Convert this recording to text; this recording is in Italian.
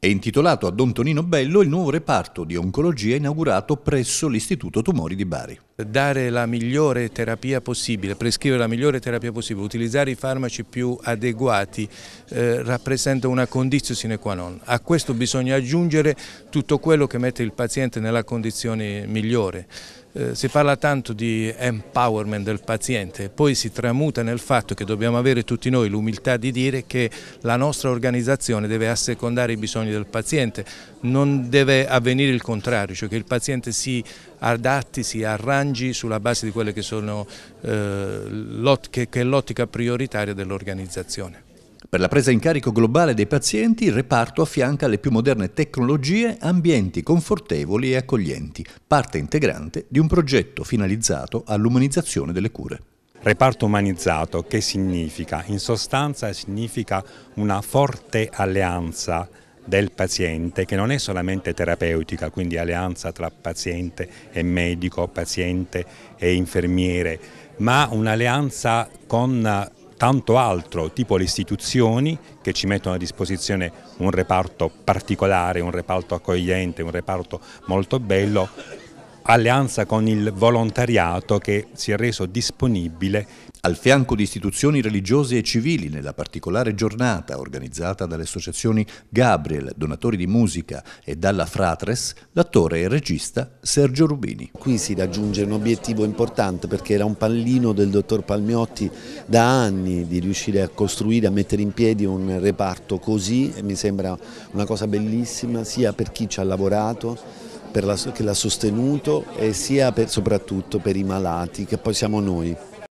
È intitolato a Don Tonino Bello il nuovo reparto di oncologia inaugurato presso l'Istituto Tumori di Bari. Dare la migliore terapia possibile, prescrivere la migliore terapia possibile, utilizzare i farmaci più adeguati eh, rappresenta una condizione sine qua non. A questo bisogna aggiungere tutto quello che mette il paziente nella condizione migliore. Eh, si parla tanto di empowerment del paziente, poi si tramuta nel fatto che dobbiamo avere tutti noi l'umiltà di dire che la nostra organizzazione deve assecondare i bisogni del paziente, non deve avvenire il contrario, cioè che il paziente si adatti, si arrangi sulla base di quelle che sono eh, l'ottica prioritaria dell'organizzazione. Per la presa in carico globale dei pazienti, il reparto affianca alle più moderne tecnologie ambienti confortevoli e accoglienti, parte integrante di un progetto finalizzato all'umanizzazione delle cure. Reparto umanizzato che significa? In sostanza significa una forte alleanza del paziente che non è solamente terapeutica, quindi alleanza tra paziente e medico, paziente e infermiere, ma un'alleanza con tanto altro, tipo le istituzioni che ci mettono a disposizione un reparto particolare, un reparto accogliente, un reparto molto bello, alleanza con il volontariato che si è reso disponibile. Al fianco di istituzioni religiose e civili, nella particolare giornata organizzata dalle associazioni Gabriel, donatori di musica, e dalla Fratres, l'attore e regista Sergio Rubini. Qui si raggiunge un obiettivo importante perché era un pallino del dottor Palmiotti da anni di riuscire a costruire, a mettere in piedi un reparto così e mi sembra una cosa bellissima sia per chi ci ha lavorato per la, che l'ha sostenuto e sia per, soprattutto per i malati che poi siamo noi.